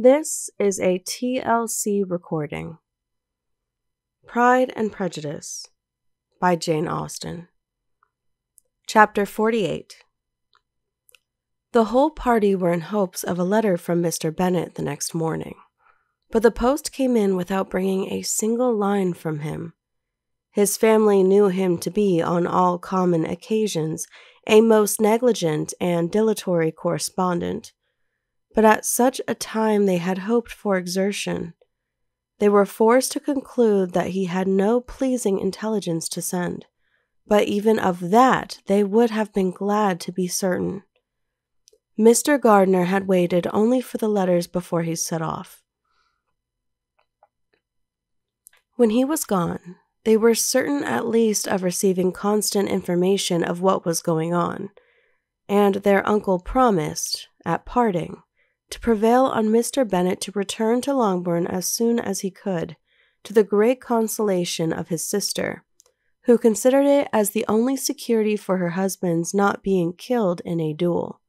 This is a TLC recording. Pride and Prejudice by Jane Austen. Chapter 48 The whole party were in hopes of a letter from Mr. Bennet the next morning, but the post came in without bringing a single line from him. His family knew him to be, on all common occasions, a most negligent and dilatory correspondent but at such a time they had hoped for exertion. They were forced to conclude that he had no pleasing intelligence to send, but even of that they would have been glad to be certain. Mr. Gardiner had waited only for the letters before he set off. When he was gone, they were certain at least of receiving constant information of what was going on, and their uncle promised, at parting, to prevail on Mr. Bennet to return to Longbourn as soon as he could, to the great consolation of his sister, who considered it as the only security for her husband's not being killed in a duel.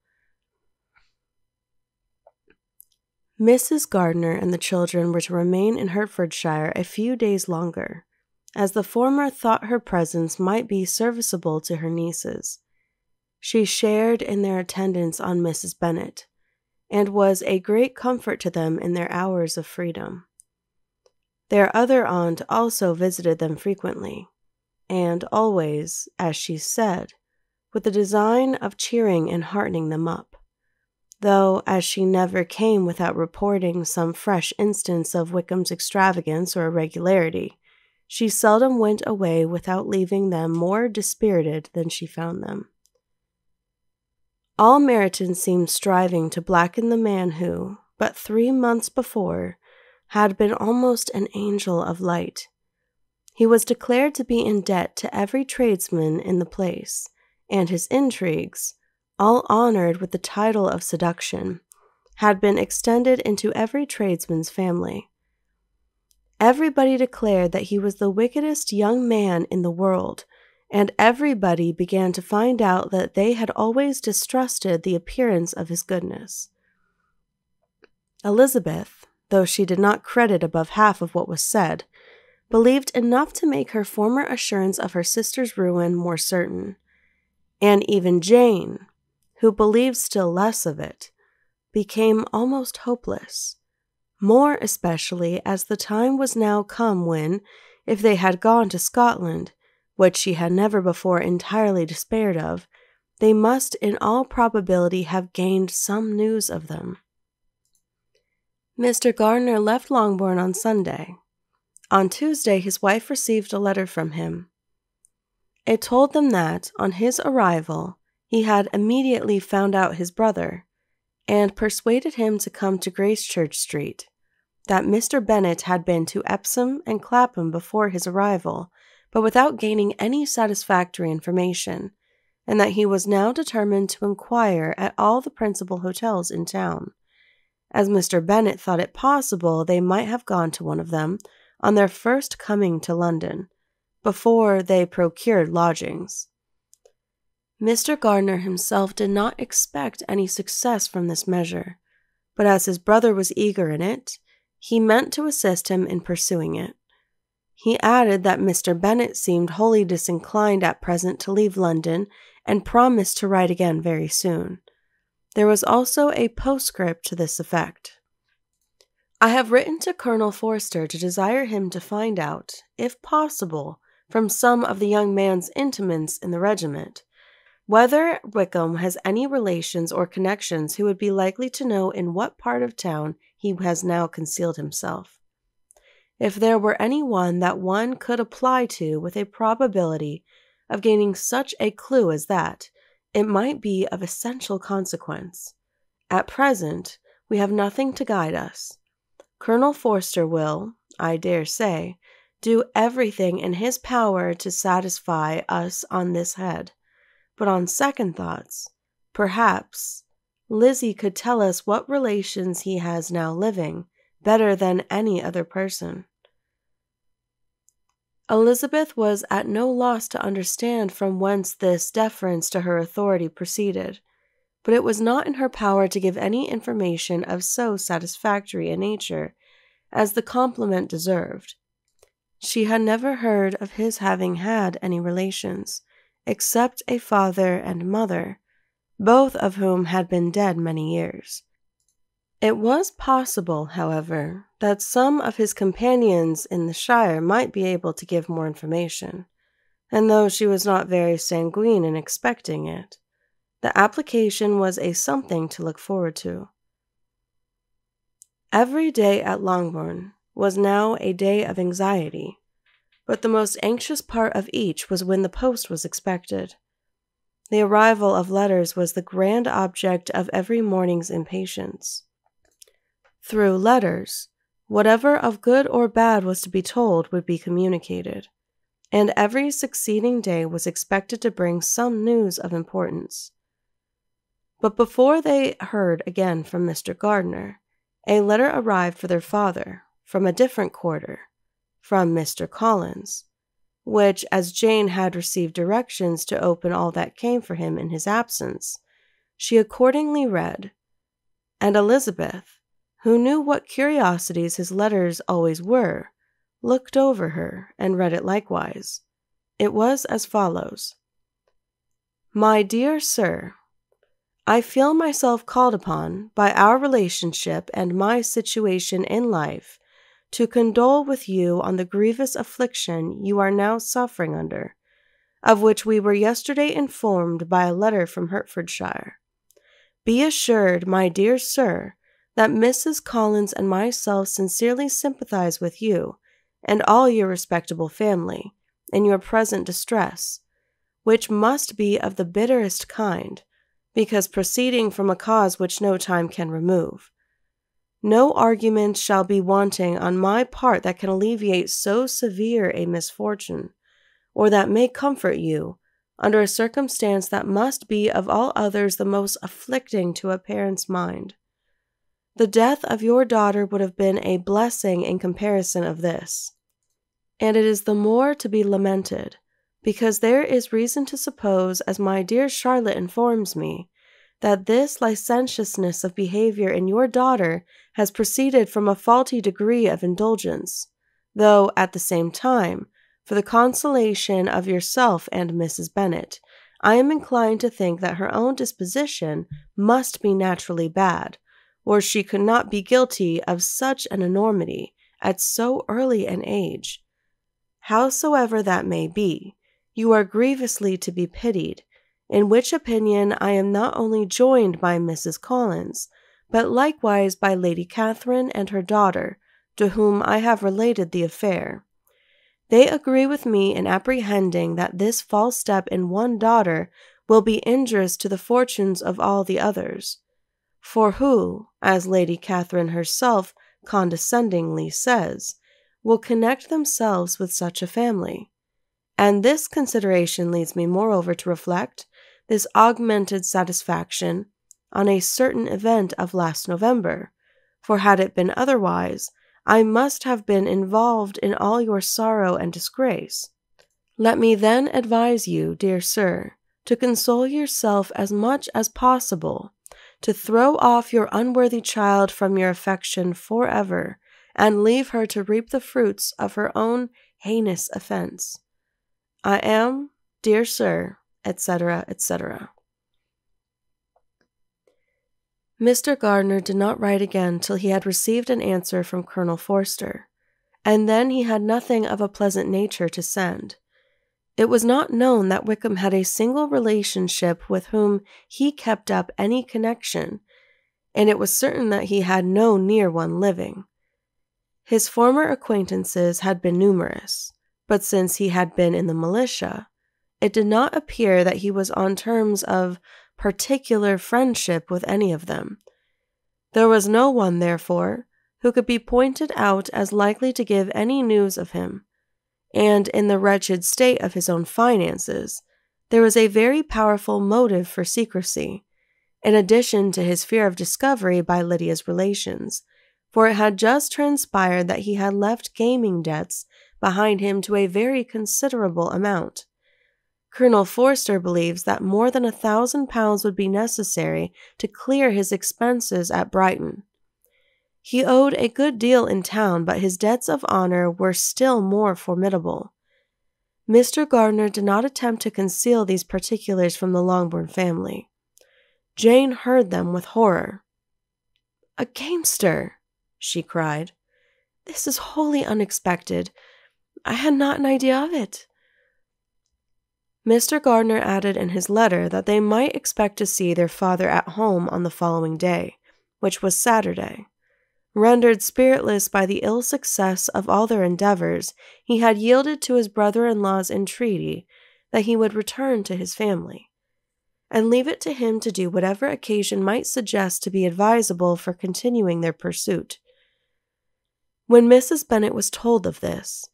Mrs. Gardiner and the children were to remain in Hertfordshire a few days longer, as the former thought her presence might be serviceable to her nieces. She shared in their attendance on Mrs. Bennet, and was a great comfort to them in their hours of freedom. Their other aunt also visited them frequently, and always, as she said, with the design of cheering and heartening them up, though as she never came without reporting some fresh instance of Wickham's extravagance or irregularity, she seldom went away without leaving them more dispirited than she found them. All Meryton seemed striving to blacken the man who, but three months before, had been almost an angel of light. He was declared to be in debt to every tradesman in the place, and his intrigues, all honored with the title of seduction, had been extended into every tradesman's family. Everybody declared that he was the wickedest young man in the world, and everybody began to find out that they had always distrusted the appearance of his goodness. Elizabeth, though she did not credit above half of what was said, believed enough to make her former assurance of her sister's ruin more certain. And even Jane, who believed still less of it, became almost hopeless, more especially as the time was now come when, if they had gone to Scotland, which she had never before entirely despaired of, they must in all probability have gained some news of them. Mr. Gardner left Longbourn on Sunday. On Tuesday, his wife received a letter from him. It told them that, on his arrival, he had immediately found out his brother, and persuaded him to come to Gracechurch Street, that Mr. Bennet had been to Epsom and Clapham before his arrival, but without gaining any satisfactory information, and that he was now determined to inquire at all the principal hotels in town, as Mr. Bennet thought it possible they might have gone to one of them on their first coming to London, before they procured lodgings. Mr. Gardner himself did not expect any success from this measure, but as his brother was eager in it, he meant to assist him in pursuing it. He added that Mr. Bennet seemed wholly disinclined at present to leave London and promised to write again very soon. There was also a postscript to this effect. I have written to Colonel Forster to desire him to find out, if possible, from some of the young man's intimates in the regiment, whether Wickham has any relations or connections who would be likely to know in what part of town he has now concealed himself if there were any one that one could apply to with a probability of gaining such a clue as that, it might be of essential consequence. At present, we have nothing to guide us. Colonel Forster will, I dare say, do everything in his power to satisfy us on this head. But on second thoughts, perhaps Lizzie could tell us what relations he has now living better than any other person. Elizabeth was at no loss to understand from whence this deference to her authority proceeded, but it was not in her power to give any information of so satisfactory a nature as the compliment deserved. She had never heard of his having had any relations, except a father and mother, both of whom had been dead many years. It was possible, however, that some of his companions in the Shire might be able to give more information, and though she was not very sanguine in expecting it, the application was a something to look forward to. Every day at Longbourn was now a day of anxiety, but the most anxious part of each was when the post was expected. The arrival of letters was the grand object of every morning's impatience. Through letters, whatever of good or bad was to be told would be communicated, and every succeeding day was expected to bring some news of importance. But before they heard again from Mr. Gardner, a letter arrived for their father from a different quarter, from Mr. Collins, which, as Jane had received directions to open all that came for him in his absence, she accordingly read, and Elizabeth, who knew what curiosities his letters always were, looked over her and read it likewise. It was as follows My dear sir, I feel myself called upon by our relationship and my situation in life to condole with you on the grievous affliction you are now suffering under, of which we were yesterday informed by a letter from Hertfordshire. Be assured, my dear sir, that Mrs. Collins and myself sincerely sympathize with you and all your respectable family in your present distress, which must be of the bitterest kind, because proceeding from a cause which no time can remove. No argument shall be wanting on my part that can alleviate so severe a misfortune, or that may comfort you under a circumstance that must be of all others the most afflicting to a parent's mind. The death of your daughter would have been a blessing in comparison of this. And it is the more to be lamented, because there is reason to suppose, as my dear Charlotte informs me, that this licentiousness of behavior in your daughter has proceeded from a faulty degree of indulgence, though at the same time, for the consolation of yourself and Mrs. Bennet, I am inclined to think that her own disposition must be naturally bad, or she could not be guilty of such an enormity at so early an age. Howsoever that may be, you are grievously to be pitied, in which opinion I am not only joined by Mrs. Collins, but likewise by Lady Catherine and her daughter, to whom I have related the affair. They agree with me in apprehending that this false step in one daughter will be injurious to the fortunes of all the others. For who, as Lady Catherine herself condescendingly says, will connect themselves with such a family? And this consideration leads me, moreover, to reflect this augmented satisfaction on a certain event of last November, for had it been otherwise, I must have been involved in all your sorrow and disgrace. Let me then advise you, dear sir, to console yourself as much as possible to throw off your unworthy child from your affection forever and leave her to reap the fruits of her own heinous offense. I am, dear sir, etc., etc. Mr. Gardner did not write again till he had received an answer from Colonel Forster, and then he had nothing of a pleasant nature to send. It was not known that Wickham had a single relationship with whom he kept up any connection, and it was certain that he had no near one living. His former acquaintances had been numerous, but since he had been in the militia, it did not appear that he was on terms of particular friendship with any of them. There was no one, therefore, who could be pointed out as likely to give any news of him and in the wretched state of his own finances, there was a very powerful motive for secrecy, in addition to his fear of discovery by Lydia's relations, for it had just transpired that he had left gaming debts behind him to a very considerable amount. Colonel Forster believes that more than a thousand pounds would be necessary to clear his expenses at Brighton, he owed a good deal in town, but his debts of honor were still more formidable. Mr. Gardner did not attempt to conceal these particulars from the Longbourn family. Jane heard them with horror. A gamester, she cried. This is wholly unexpected. I had not an idea of it. Mr. Gardner added in his letter that they might expect to see their father at home on the following day, which was Saturday. Rendered spiritless by the ill success of all their endeavors, he had yielded to his brother in law's entreaty that he would return to his family, and leave it to him to do whatever occasion might suggest to be advisable for continuing their pursuit. When Mrs. Bennet was told of this,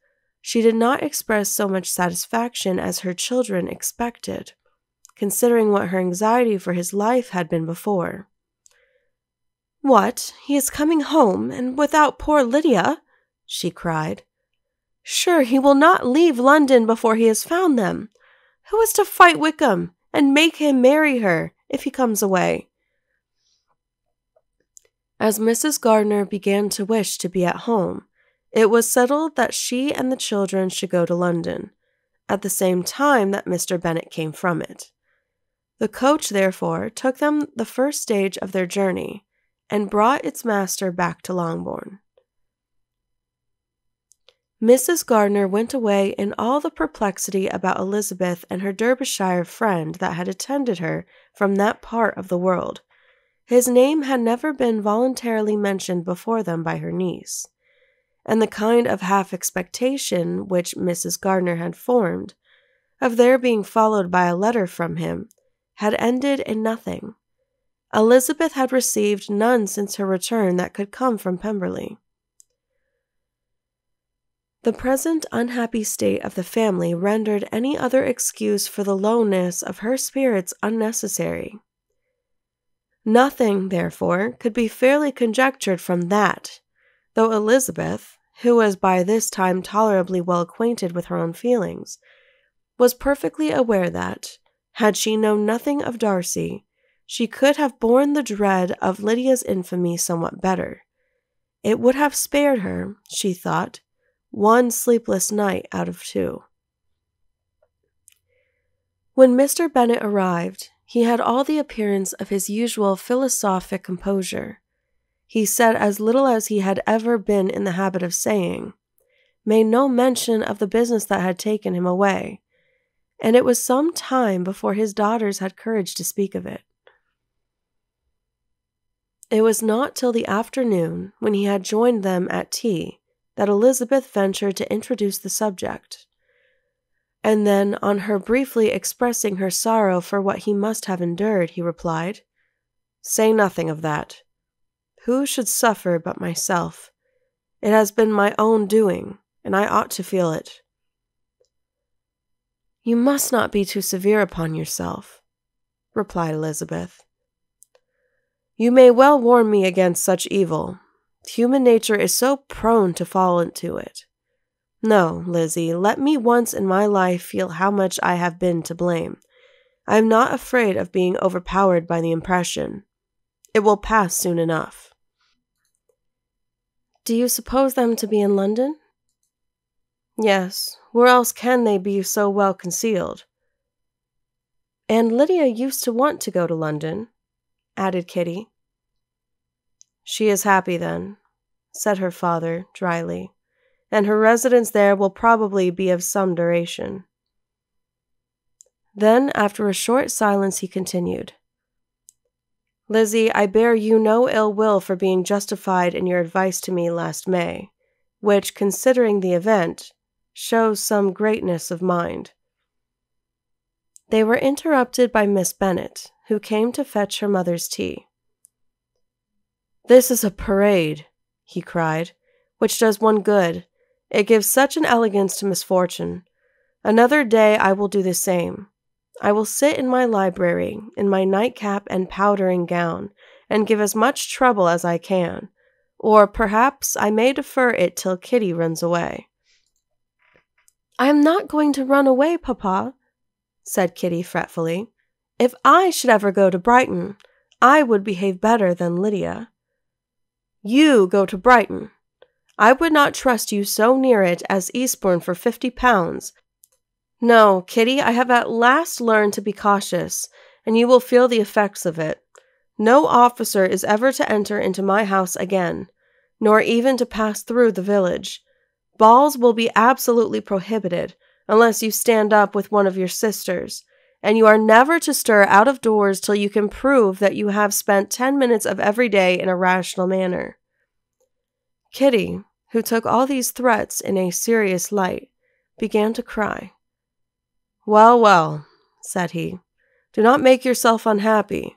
she did not express so much satisfaction as her children expected, considering what her anxiety for his life had been before. What, he is coming home, and without poor Lydia? she cried. Sure, he will not leave London before he has found them. Who is to fight Wickham and make him marry her if he comes away? As Mrs. Gardiner began to wish to be at home, it was settled that she and the children should go to London, at the same time that Mr. Bennet came from it. The coach, therefore, took them the first stage of their journey, and brought its master back to Longbourn. Mrs. Gardner went away in all the perplexity about Elizabeth and her Derbyshire friend that had attended her from that part of the world. His name had never been voluntarily mentioned before them by her niece, and the kind of half expectation which Mrs. Gardner had formed of their being followed by a letter from him had ended in nothing. Elizabeth had received none since her return that could come from Pemberley. The present unhappy state of the family rendered any other excuse for the lowness of her spirits unnecessary. Nothing, therefore, could be fairly conjectured from that, though Elizabeth, who was by this time tolerably well acquainted with her own feelings, was perfectly aware that, had she known nothing of Darcy, she could have borne the dread of Lydia's infamy somewhat better. It would have spared her, she thought, one sleepless night out of two. When Mr. Bennet arrived, he had all the appearance of his usual philosophic composure. He said as little as he had ever been in the habit of saying, made no mention of the business that had taken him away, and it was some time before his daughters had courage to speak of it. It was not till the afternoon, when he had joined them at tea, that Elizabeth ventured to introduce the subject. And then, on her briefly expressing her sorrow for what he must have endured, he replied, Say nothing of that. Who should suffer but myself? It has been my own doing, and I ought to feel it. You must not be too severe upon yourself, replied Elizabeth. You may well warn me against such evil. Human nature is so prone to fall into it. No, Lizzie, let me once in my life feel how much I have been to blame. I am not afraid of being overpowered by the impression. It will pass soon enough. Do you suppose them to be in London? Yes, where else can they be so well concealed? And Lydia used to want to go to London added Kitty. She is happy then, said her father dryly, and her residence there will probably be of some duration. Then, after a short silence, he continued Lizzie, I bear you no ill will for being justified in your advice to me last May, which, considering the event, shows some greatness of mind. They were interrupted by Miss Bennet, who came to fetch her mother's tea. This is a parade, he cried, which does one good. It gives such an elegance to misfortune. Another day I will do the same. I will sit in my library, in my nightcap and powdering gown, and give as much trouble as I can, or perhaps I may defer it till Kitty runs away. I am not going to run away, papa, said Kitty fretfully. If I should ever go to Brighton, I would behave better than Lydia. You go to Brighton. I would not trust you so near it as Eastbourne for fifty pounds. No, Kitty, I have at last learned to be cautious, and you will feel the effects of it. No officer is ever to enter into my house again, nor even to pass through the village. Balls will be absolutely prohibited, unless you stand up with one of your sisters and you are never to stir out of doors till you can prove that you have spent ten minutes of every day in a rational manner. Kitty, who took all these threats in a serious light, began to cry. Well, well, said he, do not make yourself unhappy.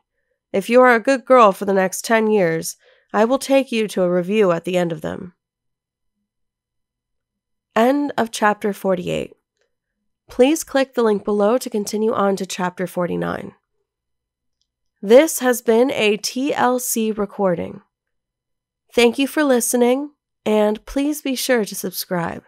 If you are a good girl for the next ten years, I will take you to a review at the end of them. End of chapter 48 Please click the link below to continue on to Chapter 49. This has been a TLC recording. Thank you for listening, and please be sure to subscribe.